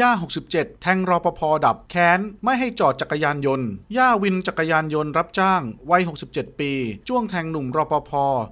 ย่า67 แทงรอปภดับแค้นไม่ให้จอดจักรยานยนต์ย่าวินจักรยานยนต์รับจ้างวัย 67 ปีจ้วงแทงหนุ่มรอปภ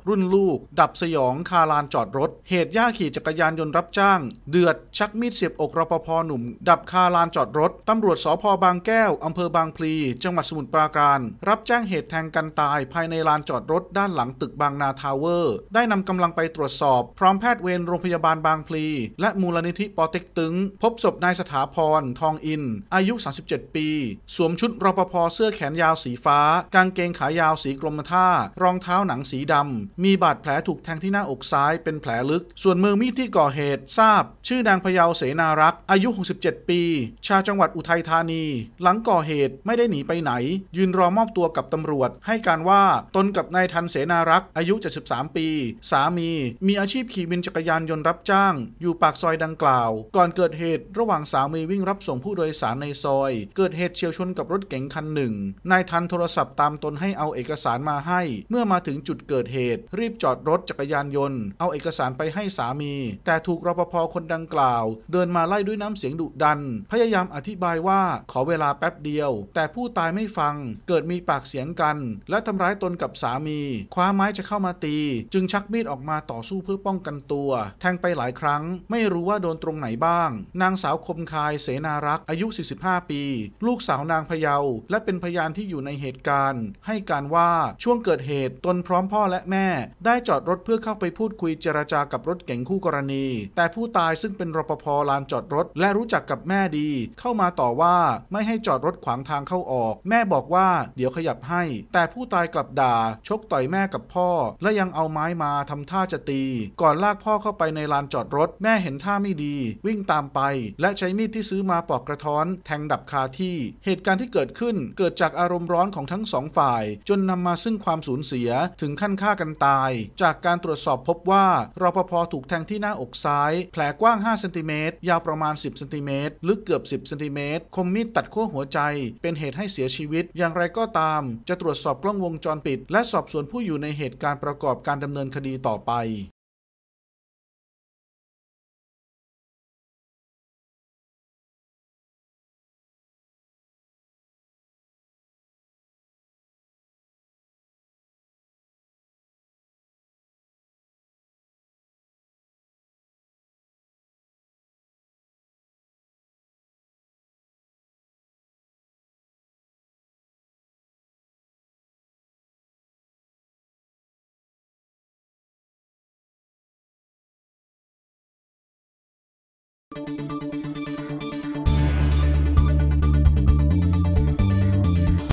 รุ่นลูก ดับสยองคาลานจอดรถ เหตุย่าขี่จักรยานยนต์ รับจ้าง เดือดชักมีดเสียบอกรอปภหนุ่ม ดับคาลานจอดรถตำรวจสพบางแก้วอำเภอบางพลี จังหวัดสมุทรปราการ รับแจ้งเหตุแทงกันตายภายในลานจอดรถ ด้านหลังตึกบางนาทาวเวอร์ ได้นำกำลังไปตรวจสอบพร้อมแพทย์เวรโรงพยาบาลบางพลี และมูลนิธิปอเต็กตึงพบศพนายสถาพร ทองอิน อายุ 37 ปี สวมชุดรปภเสื้อแขนยาวสีฟ้า กางเกง ขายาวสีกรมท่า รองเท้าหนังสีดำมีบาดแผลถูกแทงที่ หน้าอกซ้ายเป็นแผลลึก ส่วนมือมีดที่ก่อเหตุ ทราบ ชื่อนางพยาวเสนารักษ์อายุ 67 ปี ชาวจังหวัดอุทัยธานี หลังก่อเหตุไม่ได้หนีไปไหน ยืนรอมอบตัวกับตำรวจให้การว่าตนกับนายทันเสนารักษ์อายุ73ปี สามี มีอาชีพขี่วินจักรยานยนต์รับจ้าง อยู่ปากซอยดังกล่าว ก่อนเกิดเหตุระหว่างว่างสามีวิ่ง รับส่งผู้โดยสารในซอย เกิดเหตุเฉียว ชนกับรถ เก๋งคันหนึ่งนายทันโทรศัพท์ ตามตนให้เอาเอกสารมาให้ เมื่อมาถึงจุดเกิดเหตุ รีบจอดรถจักรยานยนต์ เอาเอกสารไปให้สามี แต่ถูกรปภคนดังกล่าว เดินมาไล่ด้วยน้ำ เสียงดุดันพยายามอธิบายว่าขอเวลาแป๊บเดียว แต่ผู้ตายไม่ฟังเกิดมีปากเสียงกัน และทำร้ายตนกับสามีคว้าไม้จะเข้ามาตี จึงชักมีดออกมาต่อสู้เพื่อป้องกันตัว แทงไปหลายครั้ง ไม่รู้ว่าโดนตรงไหนบ้าง นางสาวคมคาย เสนารักษ์อายุ 45 ปี ลูกสาวนางพยาและเป็นพยานที่อยู่ในเหตุการณ์ ให้การว่าช่วงเกิดเหตุตนพร้อม พ่อและแม่ ได้จอดรถเพื่อเข้าไปพูดคุยเจรจากับรถเก๋งคู่กรณี แต่ผู้ตายซึ่งเป็นรปภลานจอดรถ และรู้จักกับแม่ดี เข้ามาต่อว่าไม่ให้จอดรถขวางทางเข้าออก แม่บอกว่าเดี๋ยวขยับให้ แต่ผู้ตายกลับด่าชกต่อยแม่กับพ่อและยังเอาไม้มาทำท่าจะตี ก่อนลากพ่อเข้าไปในลานจอดรถแม่เห็นท่าไม่ดี วิ่งตามไปและใช้มีดที่ซื้อมาปอกกระท้อน แทงดับคาที่ เหตุการณ์ที่เกิดขึ้นเกิดจากอารมณ์ร้อนของทั้งสองฝ่าย จนนำมาซึ่งความสูญเสียถึงขั้นฆ่ากันตาย จากการตรวจสอบพบว่ารปภถูกแทงที่หน้าอกซ้าย แผลกว้าง5 เซนติเมตรยาวประมาณ 10เซนติเมตรลึกเกือบ 10เซนติเมตรคมมีดตัดขั้วหัวใจเป็นเหตุให้เสียชีวิต อย่างไรก็ตาม จะตรวจสอบกล้องวงจรปิดและสอบสวนผู้อยู่ในเหตุการณ์ประกอบการดำเนินคดีต่อไป